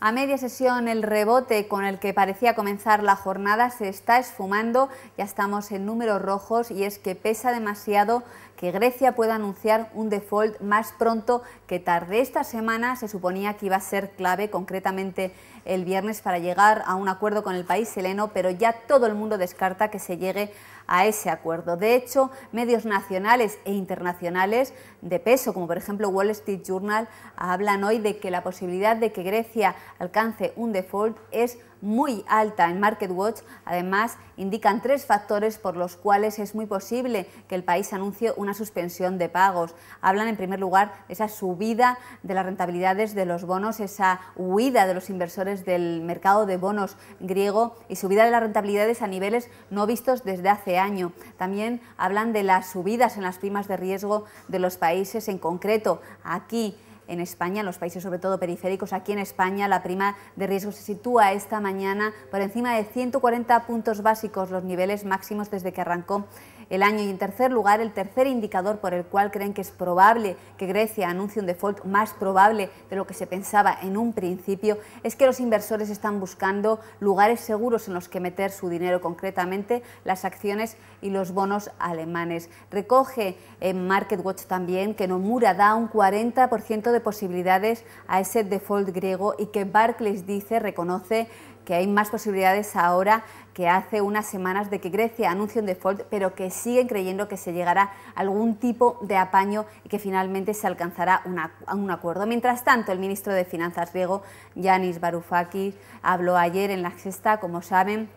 A media sesión el rebote con el que parecía comenzar la jornada se está esfumando, ya estamos en números rojos y es que pesa demasiado que Grecia pueda anunciar un default más pronto que tarde. Esta semana se suponía que iba a ser clave, concretamente el viernes, para llegar a un acuerdo con el país heleno, pero ya todo el mundo descarta que se llegue a ese acuerdo. De hecho, medios nacionales e internacionales de peso, como por ejemplo Wall Street Journal, hablan hoy de que la posibilidad de que Grecia alcance un default es muy alta en Market Watch, Además, indican tres factores por los cuales es muy posible que el país anuncie una suspensión de pagos. Hablan, en primer lugar, esa subida de las rentabilidades de los bonos, esa huida de los inversores del mercado de bonos griego y subida de las rentabilidades a niveles no vistos desde hace año. También hablan de las subidas en las primas de riesgo de los países, en concreto aquí en España, en los países sobre todo periféricos. Aquí en España la prima de riesgo se sitúa esta mañana por encima de 140 puntos básicos, los niveles máximos desde que arrancó el año. Y en tercer lugar, el tercer indicador por el cual creen que es probable que Grecia anuncie un default más probable de lo que se pensaba en un principio, es que los inversores están buscando lugares seguros en los que meter su dinero, concretamente las acciones y los bonos alemanes. Recoge en Market Watch también que Nomura da un 40% de posibilidades a ese default griego y que Barclays dice, reconoce que hay más posibilidades ahora que hace unas semanas de que Grecia anuncie un default, pero que siguen creyendo que se llegará a algún tipo de apaño y que finalmente se alcanzará un acuerdo. Mientras tanto, el ministro de Finanzas griego, Yanis Varoufakis, habló ayer en la sexta, como saben,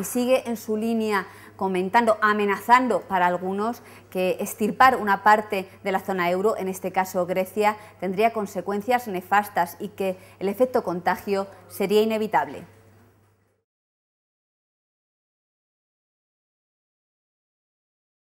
y sigue en su línea comentando, amenazando para algunos que estirpar una parte de la zona euro, en este caso Grecia, tendría consecuencias nefastas y que el efecto contagio sería inevitable.